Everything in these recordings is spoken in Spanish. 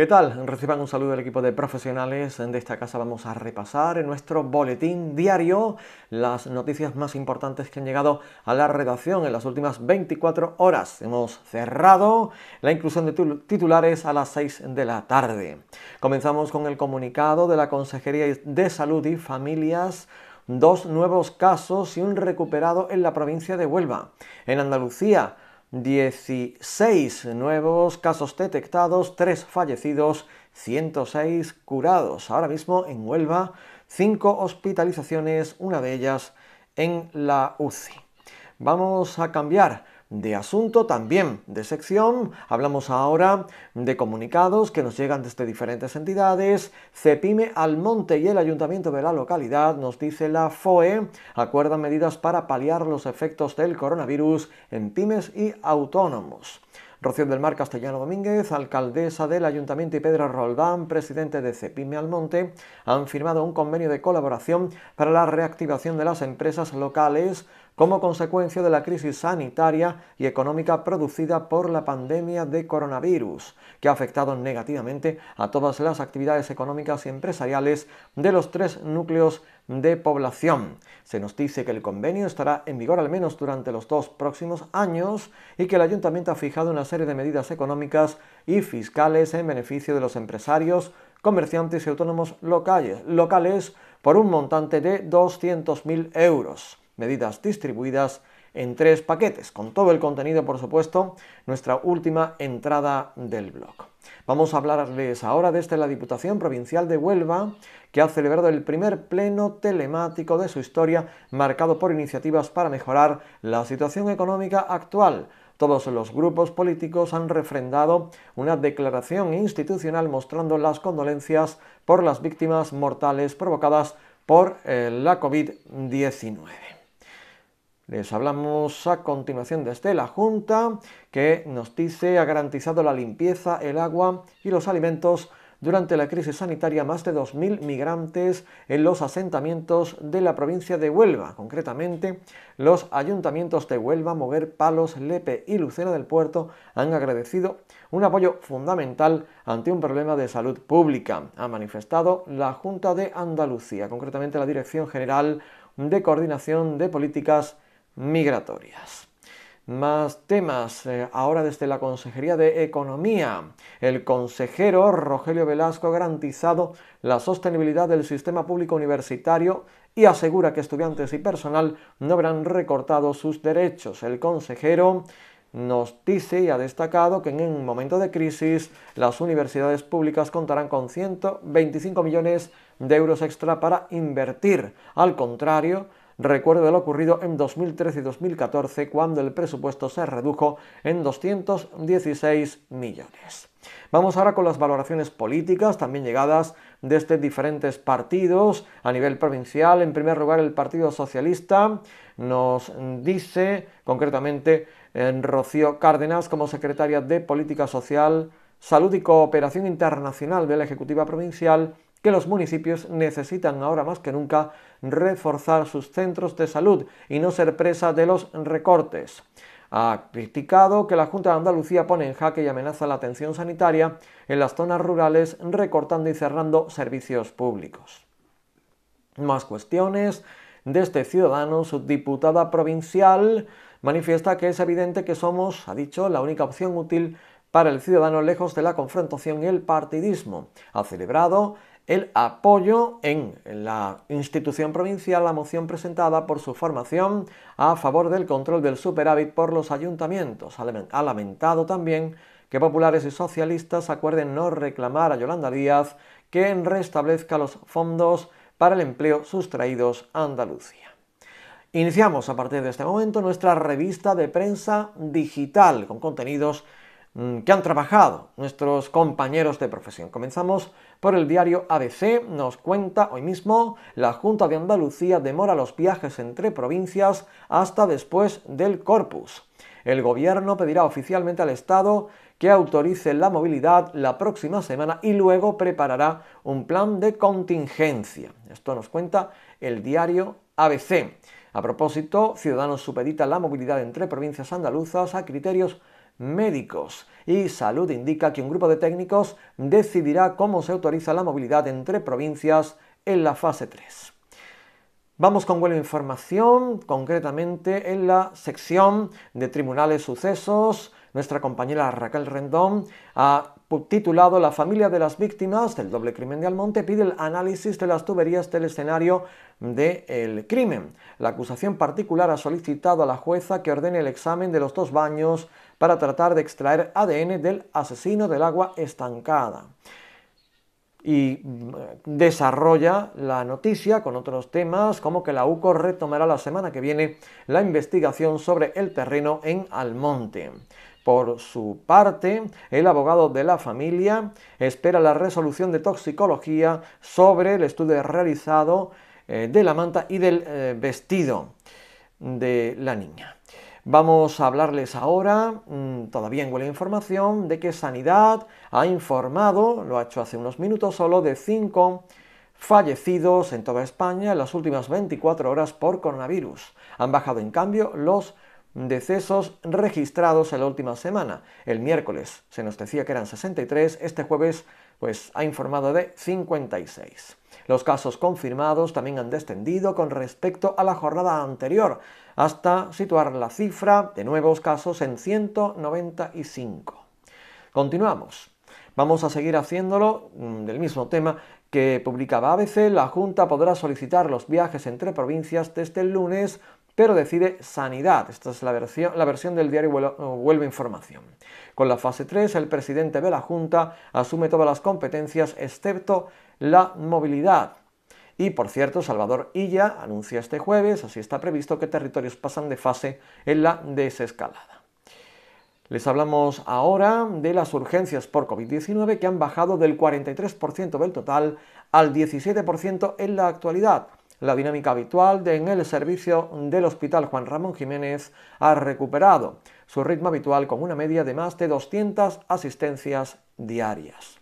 ¿Qué tal? Reciban un saludo del equipo de profesionales de esta casa. Vamos a repasar en nuestro boletín diario las noticias más importantes que han llegado a la redacción en las últimas 24 horas. Hemos cerrado la inclusión de titulares a las 6 de la tarde. Comenzamos con el comunicado de la Consejería de Salud y Familias dos nuevos casos y un recuperado en la provincia de Huelva. En Andalucía, 16 nuevos casos detectados, 3 fallecidos, 106 curados. Ahora mismo en Huelva, 5 hospitalizaciones, una de ellas en la UCI. Vamos a cambiar de asunto, también de sección. Hablamos ahora de comunicados que nos llegan desde diferentes entidades. Cepime Almonte y el ayuntamiento de la localidad, nos dice la FOE, acuerdan medidas para paliar los efectos del coronavirus en pymes y autónomos. Rocío del Mar Castellano Domínguez, alcaldesa del Ayuntamiento y Pedro Roldán, presidente de Cepime Almonte, han firmado un convenio de colaboración para la reactivación de las empresas locales como consecuencia de la crisis sanitaria y económica producida por la pandemia de coronavirus, que ha afectado negativamente a todas las actividades económicas y empresariales de los tres núcleos de población. Se nos dice que el convenio estará en vigor al menos durante los dos próximos años y que el ayuntamiento ha fijado una serie de medidas económicas y fiscales en beneficio de los empresarios, comerciantes y autónomos locales, por un montante de 200.000 euros medidas distribuidas en tres paquetes, con todo el contenido, por supuesto, nuestra última entrada del blog. Vamos a hablarles ahora desde este, la Diputación Provincial de Huelva, que ha celebrado el primer pleno telemático de su historia, marcado por iniciativas para mejorar la situación económica actual. Todos los grupos políticos han refrendado una declaración institucional mostrando las condolencias por las víctimas mortales provocadas por eh, la COVID-19. Les hablamos a continuación desde la Junta, que nos dice ha garantizado la limpieza, el agua y los alimentos durante la crisis sanitaria más de 2.000 migrantes en los asentamientos de la provincia de Huelva, concretamente los ayuntamientos de Huelva, Mover, Palos, Lepe y Lucena del Puerto han agradecido un apoyo fundamental ante un problema de salud pública, ha manifestado la Junta de Andalucía, concretamente la Dirección General de Coordinación de Políticas migratorias. Más temas eh, ahora desde la Consejería de Economía. El consejero Rogelio Velasco ha garantizado la sostenibilidad del sistema público universitario y asegura que estudiantes y personal no habrán recortado sus derechos. El consejero nos dice y ha destacado que en un momento de crisis las universidades públicas contarán con 125 millones de euros extra para invertir. Al contrario, recuerdo de lo ocurrido en 2013 y 2014 cuando el presupuesto se redujo en 216 millones. Vamos ahora con las valoraciones políticas, también llegadas desde diferentes partidos a nivel provincial. En primer lugar, el Partido Socialista nos dice, concretamente, en Rocío Cárdenas como secretaria de Política Social, Salud y Cooperación Internacional de la Ejecutiva Provincial, que los municipios necesitan ahora más que nunca reforzar sus centros de salud y no ser presa de los recortes. Ha criticado que la Junta de Andalucía pone en jaque y amenaza la atención sanitaria en las zonas rurales recortando y cerrando servicios públicos. Más cuestiones. De este ciudadano, subdiputada provincial manifiesta que es evidente que somos, ha dicho, la única opción útil para el ciudadano lejos de la confrontación y el partidismo. Ha celebrado el apoyo en la institución provincial la moción presentada por su formación a favor del control del superávit por los ayuntamientos. Ha lamentado también que populares y socialistas acuerden no reclamar a Yolanda Díaz que restablezca los fondos para el empleo sustraídos a Andalucía. Iniciamos a partir de este momento nuestra revista de prensa digital con contenidos Mm, que han trabajado nuestros compañeros de profesión. Comenzamos por el diario ABC, nos cuenta hoy mismo, la Junta de Andalucía demora los viajes entre provincias hasta después del corpus. El gobierno pedirá oficialmente al Estado que autorice la movilidad la próxima semana y luego preparará un plan de contingencia. Esto nos cuenta el diario ABC. A propósito, Ciudadanos supedita la movilidad entre provincias andaluzas a criterios médicos. Y Salud indica que un grupo de técnicos decidirá cómo se autoriza la movilidad entre provincias en la fase 3. Vamos con buena información, concretamente en la sección de tribunales sucesos. Nuestra compañera Raquel Rendón ha titulado La familia de las víctimas del doble crimen de Almonte pide el análisis de las tuberías del escenario del crimen. La acusación particular ha solicitado a la jueza que ordene el examen de los dos baños para tratar de extraer ADN del asesino del agua estancada. Y mm, desarrolla la noticia con otros temas, como que la UCO retomará la semana que viene la investigación sobre el terreno en Almonte. Por su parte, el abogado de la familia espera la resolución de toxicología sobre el estudio realizado eh, de la manta y del eh, vestido de la niña. Vamos a hablarles ahora, mm, todavía en huele información, de que Sanidad ha informado, lo ha hecho hace unos minutos solo, de 5 fallecidos en toda España en las últimas 24 horas por coronavirus. Han bajado en cambio los decesos registrados en la última semana. El miércoles se nos decía que eran 63, este jueves pues ha informado de 56. Los casos confirmados también han descendido con respecto a la jornada anterior, hasta situar la cifra de nuevos casos en 195. Continuamos. Vamos a seguir haciéndolo mm, del mismo tema que publicaba ABC. La Junta podrá solicitar los viajes entre provincias desde el lunes, pero decide sanidad. Esta es la versión, la versión del diario Vuelve Información. Con la fase 3, el presidente de la Junta asume todas las competencias excepto la movilidad. Y por cierto, Salvador Illa anuncia este jueves, así está previsto, que territorios pasan de fase en la desescalada. Les hablamos ahora de las urgencias por COVID-19 que han bajado del 43% del total al 17% en la actualidad. La dinámica habitual de en el servicio del Hospital Juan Ramón Jiménez ha recuperado su ritmo habitual con una media de más de 200 asistencias diarias.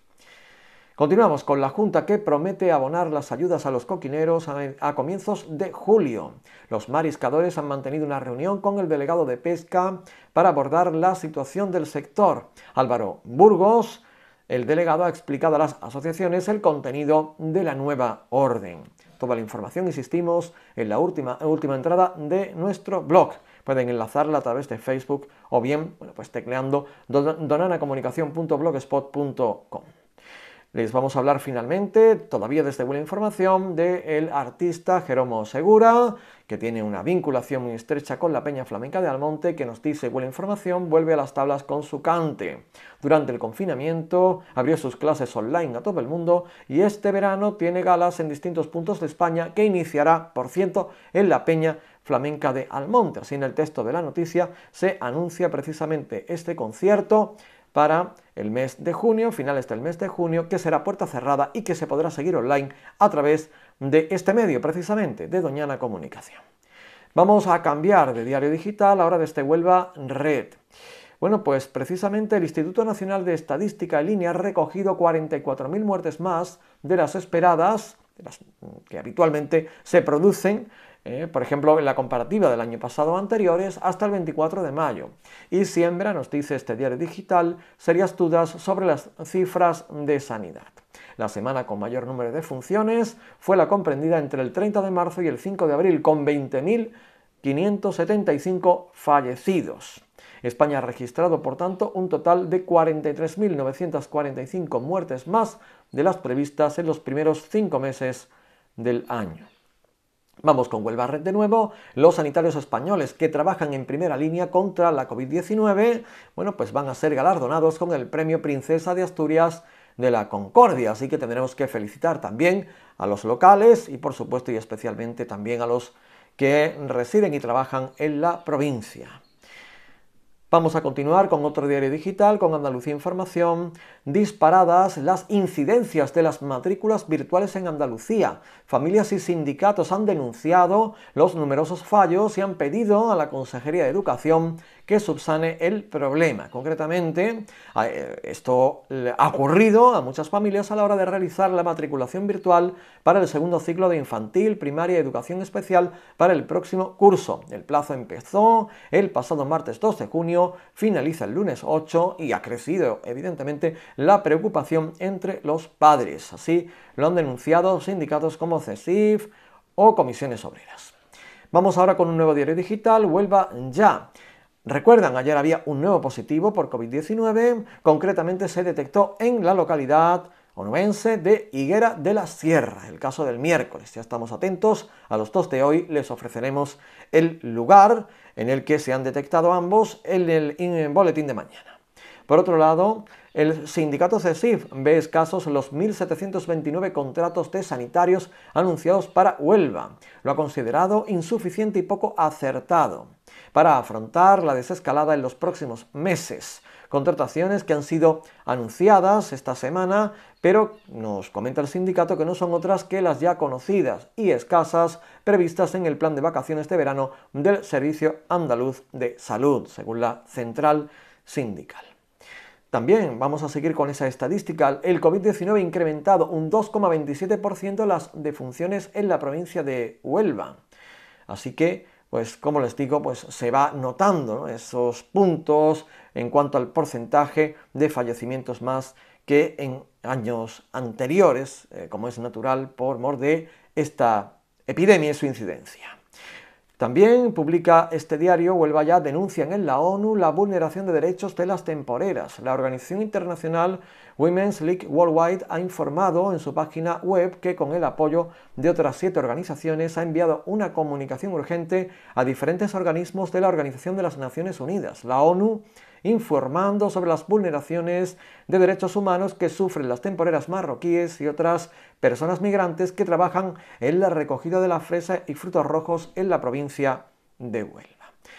Continuamos con la Junta que promete abonar las ayudas a los coquineros a, comienzos de julio. Los mariscadores han mantenido una reunión con el delegado de pesca para abordar la situación del sector. Álvaro Burgos, el delegado, ha explicado a las asociaciones el contenido de la nueva orden. Toda la información, insistimos, en la última, última entrada de nuestro blog pueden enlazarla a través de Facebook o bien bueno, pues tecleando donanacomunicación.blogspot.com. Les vamos a hablar finalmente, todavía desde Buena este Información, del artista Jeromo Segura, que tiene una vinculación muy estrecha con la Peña Flamenca de Almonte, que nos dice Buena Información, vuelve a las tablas con su cante. Durante el confinamiento abrió sus clases online a todo el mundo y este verano tiene galas en distintos puntos de España que iniciará, por cierto, en la Peña Flamenca de Almonte. Así en el texto de la noticia se anuncia precisamente este concierto para el mes de junio, finales del mes de junio, que será puerta cerrada y que se podrá seguir online a través de este medio precisamente, de Doñana Comunicación. Vamos a cambiar de diario digital ahora desde este Huelva Red. Bueno, pues precisamente el Instituto Nacional de Estadística en línea ha recogido 44.000 muertes más de las esperadas, de las que habitualmente se producen eh, por ejemplo, en la comparativa del año pasado anteriores, hasta el 24 de mayo. Y siembra, nos dice este diario digital, serias dudas sobre las cifras de sanidad. La semana con mayor número de funciones fue la comprendida entre el 30 de marzo y el 5 de abril, con 20.575 fallecidos. España ha registrado, por tanto, un total de 43.945 muertes más de las previstas en los primeros cinco meses del año. Vamos con Huelva Red de nuevo. Los sanitarios españoles que trabajan en primera línea contra la COVID-19, bueno, pues van a ser galardonados con el premio Princesa de Asturias de la Concordia, así que tendremos que felicitar también a los locales y por supuesto y especialmente también a los que residen y trabajan en la provincia. Vamos a continuar con otro diario digital, con Andalucía Información. Disparadas las incidencias de las matrículas virtuales en Andalucía. Familias y sindicatos han denunciado los numerosos fallos y han pedido a la Consejería de Educación que subsane el problema. Concretamente, eh, esto ha ocurrido a muchas familias a la hora de realizar la matriculación virtual para el segundo ciclo de infantil, primaria y educación especial para el próximo curso. El plazo empezó el pasado martes 2 de junio, finaliza el lunes 8 y ha crecido, evidentemente, la preocupación entre los padres. Así lo han denunciado sindicatos como CESIF o comisiones obreras. Vamos ahora con un nuevo diario digital, Vuelva ya. Recuerdan, ayer había un nuevo positivo por COVID-19, concretamente se detectó en la localidad onubense de Higuera de la Sierra, el caso del miércoles. Ya estamos atentos, a los dos de hoy les ofreceremos el lugar en el que se han detectado ambos en el, en el boletín de mañana. Por otro lado, el sindicato CESIF ve escasos los 1.729 contratos de sanitarios anunciados para Huelva. Lo ha considerado insuficiente y poco acertado para afrontar la desescalada en los próximos meses. Contrataciones que han sido anunciadas esta semana, pero nos comenta el sindicato que no son otras que las ya conocidas y escasas previstas en el plan de vacaciones de verano del Servicio Andaluz de Salud, según la central sindical. También vamos a seguir con esa estadística. El COVID-19 ha incrementado un 2,27% las defunciones en la provincia de Huelva. Así que pues como les digo, pues se va notando esos puntos en cuanto al porcentaje de fallecimientos más que en años anteriores, eh, como es natural por mor de esta epidemia y su incidencia. También publica este diario, Huelva ya, denuncian en la ONU la vulneración de derechos de las temporeras. La Organización Internacional Women's League Worldwide ha informado en su página web que con el apoyo de otras siete organizaciones ha enviado una comunicación urgente a diferentes organismos de la Organización de las Naciones Unidas, la ONU, informando sobre las vulneraciones de derechos humanos que sufren las temporeras marroquíes y otras personas migrantes que trabajan en la recogida de la fresa y frutos rojos en la provincia de Huelva.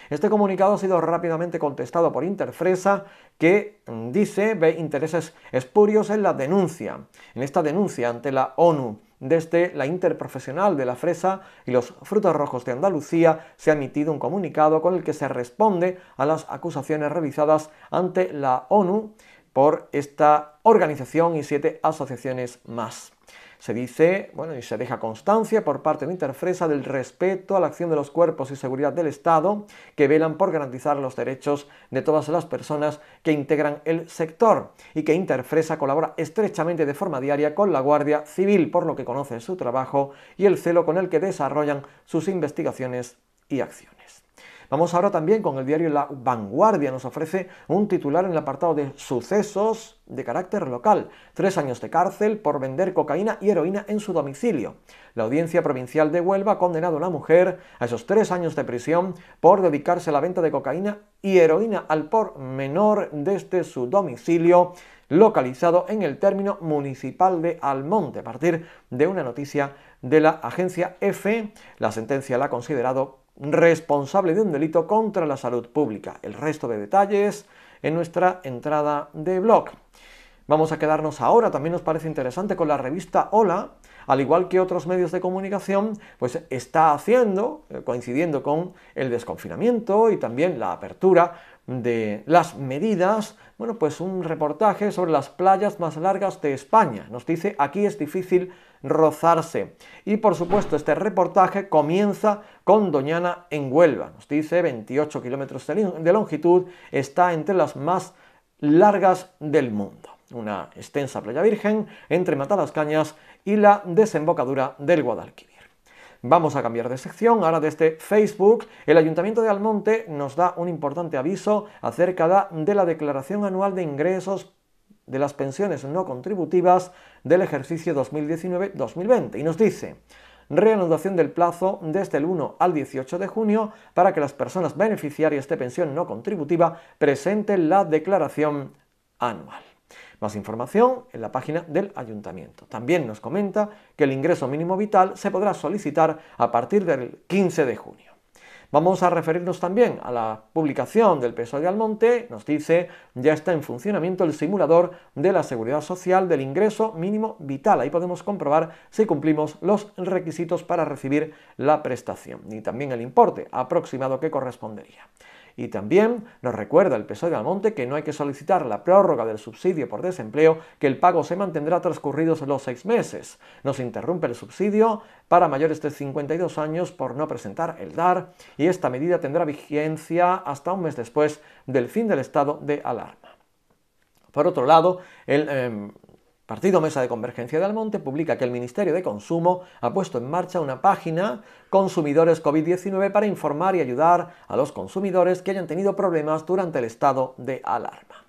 Este comunicado ha sido rápidamente contestado por Interfresa, que mm, dice ve intereses espurios en la denuncia, en esta denuncia ante la ONU. Desde la Interprofesional de la Fresa y los Frutos Rojos de Andalucía se ha emitido un comunicado con el que se responde a las acusaciones realizadas ante la ONU por esta organización y siete asociaciones más. Se dice, bueno, y se deja constancia por parte de Interfresa del respeto a la acción de los cuerpos y seguridad del Estado que velan por garantizar los derechos de todas las personas que integran el sector y que Interfresa colabora estrechamente de forma diaria con la Guardia Civil por lo que conoce su trabajo y el celo con el que desarrollan sus investigaciones y acciones. Vamos ahora también con el diario La Vanguardia. Nos ofrece un titular en el apartado de sucesos de carácter local. Tres años de cárcel por vender cocaína y heroína en su domicilio. La audiencia provincial de Huelva ha condenado a una mujer a esos tres años de prisión por dedicarse a la venta de cocaína y heroína al por menor desde su domicilio localizado en el término municipal de Almonte. A partir de una noticia de la agencia EFE, la sentencia la ha considerado responsable de un delito contra la salud pública. El resto de detalles en nuestra entrada de blog. Vamos a quedarnos ahora, también nos parece interesante, con la revista Hola, al igual que otros medios de comunicación, pues está haciendo, eh, coincidiendo con el desconfinamiento y también la apertura de las medidas, bueno, pues un reportaje sobre las playas más largas de España. Nos dice, aquí es difícil rozarse. Y por supuesto, este reportaje comienza con Doñana en Huelva. Nos dice 28 kilómetros de longitud, está entre las más largas del mundo. Una extensa playa virgen entre cañas y la desembocadura del Guadalquivir. Vamos a cambiar de sección, ahora desde este Facebook. El Ayuntamiento de Almonte nos da un importante aviso acerca de la declaración anual de ingresos de las pensiones no contributivas del ejercicio 2019-2020 y nos dice reanudación del plazo desde el 1 al 18 de junio para que las personas beneficiarias de pensión no contributiva presenten la declaración anual. Más información en la página del ayuntamiento. También nos comenta que el ingreso mínimo vital se podrá solicitar a partir del 15 de junio. Vamos a referirnos también a la publicación del PSOE de Almonte, nos dice, ya está en funcionamiento el simulador de la seguridad social del ingreso mínimo vital. Ahí podemos comprobar si cumplimos los requisitos para recibir la prestación y también el importe aproximado que correspondería. Y también nos recuerda el PSOE de Almonte que no hay que solicitar la prórroga del subsidio por desempleo, que el pago se mantendrá transcurridos los seis meses. Nos interrumpe el subsidio para mayores de 52 años por no presentar el DAR y esta medida tendrá vigencia hasta un mes después del fin del estado de alarma. Por otro lado, el... Em, Partido Mesa de Convergencia de Almonte publica que el Ministerio de Consumo ha puesto en marcha una página Consumidores COVID-19 para informar y ayudar a los consumidores que hayan tenido problemas durante el estado de alarma.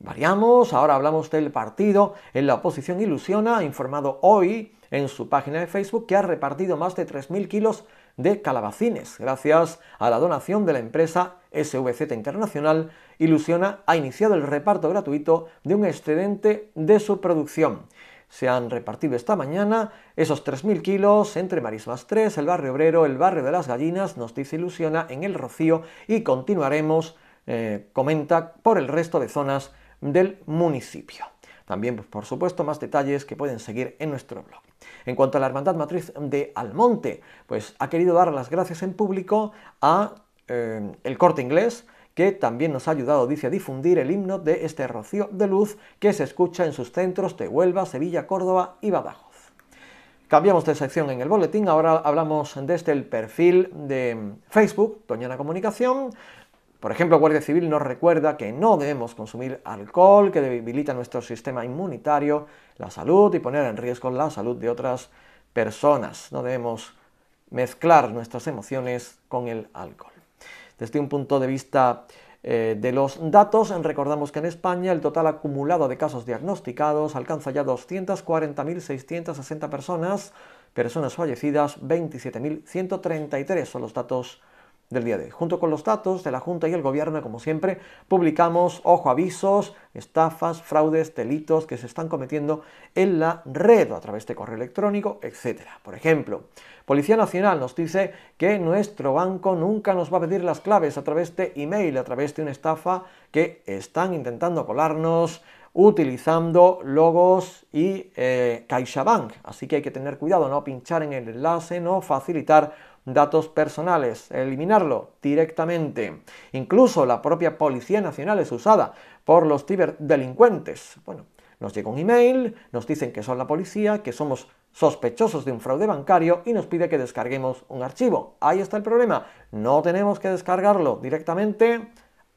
Variamos, ahora hablamos del partido. En la oposición ilusiona, ha informado hoy en su página de Facebook que ha repartido más de 3.000 kilos de calabacines. Gracias a la donación de la empresa SVZ Internacional, Ilusiona ha iniciado el reparto gratuito de un excedente de su producción. Se han repartido esta mañana esos 3.000 kilos entre Marismas 3, el barrio obrero, el barrio de las gallinas, nos dice Ilusiona, en el Rocío y continuaremos, eh, comenta, por el resto de zonas del municipio. También, pues, por supuesto, más detalles que pueden seguir en nuestro blog. En cuanto a la hermandad matriz de Almonte, pues ha querido dar las gracias en público a eh, el corte inglés, que también nos ha ayudado, dice, a difundir el himno de este rocío de luz que se escucha en sus centros de Huelva, Sevilla, Córdoba y Badajoz. Cambiamos de sección en el boletín, ahora hablamos desde el perfil de Facebook, Doñana Comunicación, por ejemplo, Guardia Civil nos recuerda que no debemos consumir alcohol, que debilita nuestro sistema inmunitario, la salud y poner en riesgo la salud de otras personas. No debemos mezclar nuestras emociones con el alcohol. Desde un punto de vista eh, de los datos, recordamos que en España el total acumulado de casos diagnosticados alcanza ya 240.660 personas, personas fallecidas 27.133 son los datos del día de Junto con los datos de la Junta y el Gobierno, como siempre, publicamos, ojo, avisos, estafas, fraudes, delitos que se están cometiendo en la red a través de correo electrónico, etc. Por ejemplo, Policía Nacional nos dice que nuestro banco nunca nos va a pedir las claves a través de email, a través de una estafa que están intentando colarnos utilizando logos y eh, CaixaBank. Así que hay que tener cuidado, no pinchar en el enlace, no facilitar datos personales, eliminarlo directamente. Incluso la propia Policía Nacional es usada por los ciberdelincuentes. Bueno, nos llega un email, nos dicen que son la policía, que somos sospechosos de un fraude bancario y nos pide que descarguemos un archivo. Ahí está el problema. No tenemos que descargarlo directamente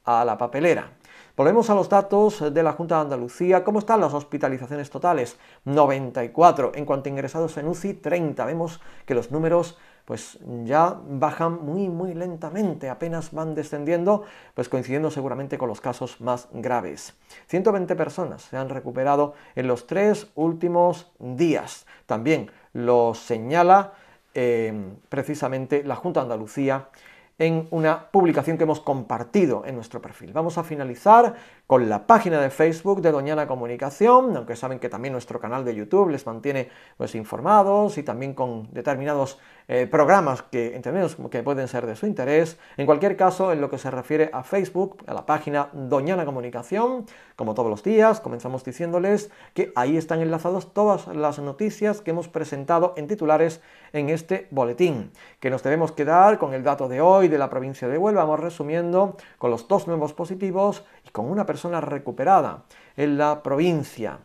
a la papelera. Volvemos a los datos de la Junta de Andalucía. ¿Cómo están las hospitalizaciones totales? 94. En cuanto a ingresados en UCI, 30. Vemos que los números pues ya bajan muy, muy lentamente, apenas van descendiendo, pues coincidiendo seguramente con los casos más graves. 120 personas se han recuperado en los tres últimos días. También lo señala eh, precisamente la Junta de Andalucía en una publicación que hemos compartido en nuestro perfil. Vamos a finalizar con la página de Facebook de Doñana Comunicación, aunque saben que también nuestro canal de YouTube les mantiene pues, informados y también con determinados eh, programas que entendemos que pueden ser de su interés. En cualquier caso, en lo que se refiere a Facebook, a la página Doñana Comunicación, como todos los días, comenzamos diciéndoles que ahí están enlazadas todas las noticias que hemos presentado en titulares en este boletín, que nos debemos quedar con el dato de hoy de la provincia de Huelva, vamos resumiendo con los dos nuevos positivos y con una persona recuperada en la provincia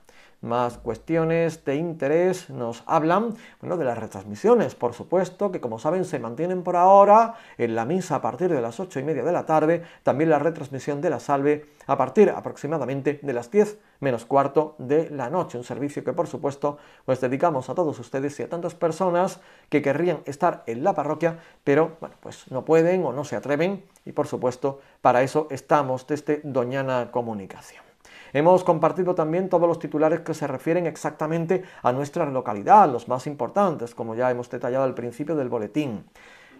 más cuestiones de interés nos hablan, bueno, de las retransmisiones, por supuesto, que como saben se mantienen por ahora en la misa a partir de las 8 y media de la tarde, también la retransmisión de la salve a partir aproximadamente de las 10 menos cuarto de la noche, un servicio que por supuesto pues dedicamos a todos ustedes y a tantas personas que querrían estar en la parroquia, pero bueno, pues no pueden o no se atreven y por supuesto para eso estamos desde Doñana Comunicación. Hemos compartido también todos los titulares que se refieren exactamente a nuestra localidad, los más importantes, como ya hemos detallado al principio del boletín.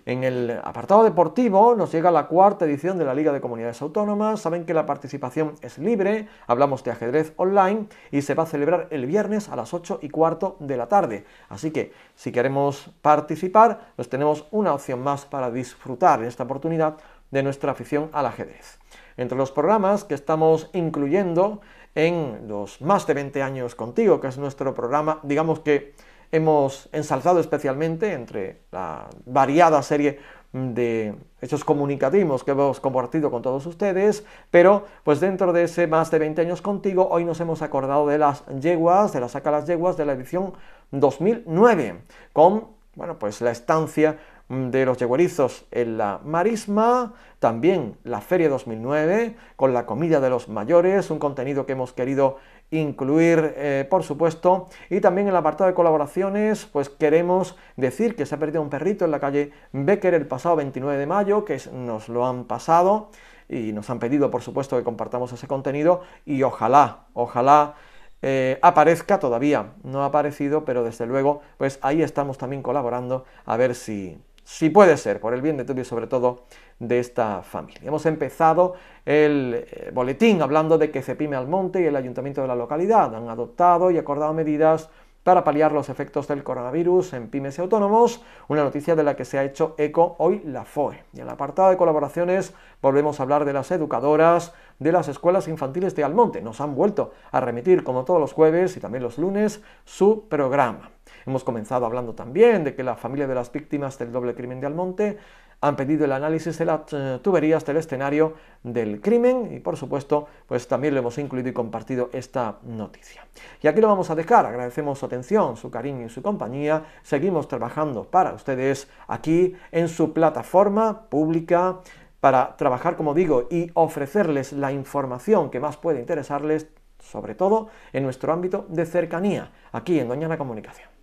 En el apartado deportivo nos llega la cuarta edición de la Liga de Comunidades Autónomas. Saben que la participación es libre, hablamos de ajedrez online y se va a celebrar el viernes a las 8 y cuarto de la tarde. Así que si queremos participar, nos pues tenemos una opción más para disfrutar de esta oportunidad de nuestra afición al ajedrez. Entre los programas que estamos incluyendo en los más de 20 años contigo, que es nuestro programa, digamos que hemos ensalzado especialmente entre la variada serie de hechos comunicativos que hemos compartido con todos ustedes, pero pues dentro de ese más de 20 años contigo, hoy nos hemos acordado de las yeguas, de la saca las yeguas de la edición 2009, con, bueno, pues la estancia Mm, de los yeguerizos en la marisma, también la Feria 2009 con la comida de los mayores, un contenido que hemos querido incluir, eh, por supuesto, y también en el apartado de colaboraciones, pues queremos decir que se ha perdido un perrito en la calle Becker el pasado 29 de mayo, que nos lo han pasado y nos han pedido, por supuesto, que compartamos ese contenido y ojalá, ojalá eh, aparezca todavía. No ha aparecido, pero desde luego, pues ahí estamos también colaborando a ver si, si puede ser, por el bien de todo y sobre todo de esta familia. Hemos empezado el eh, boletín hablando de que Cepime Almonte y el ayuntamiento de la localidad han adoptado y acordado medidas para paliar los efectos del coronavirus en pymes y autónomos, una noticia de la que se ha hecho eco hoy la FOE. Y en el apartado de colaboraciones volvemos a hablar de las educadoras de las escuelas infantiles de Almonte. Nos han vuelto a remitir, como todos los jueves y también los lunes, su programa. Hemos comenzado hablando también de que la familia de las víctimas del doble crimen de Almonte han pedido el análisis de las eh, tuberías del escenario del crimen y por supuesto pues también le hemos incluido y compartido esta noticia. Y aquí lo vamos a dejar, agradecemos su atención, su cariño y su compañía, seguimos trabajando para ustedes aquí en su plataforma pública para trabajar como digo y ofrecerles la información que más puede interesarles sobre todo en nuestro ámbito de cercanía, aquí en Doñana Comunicación.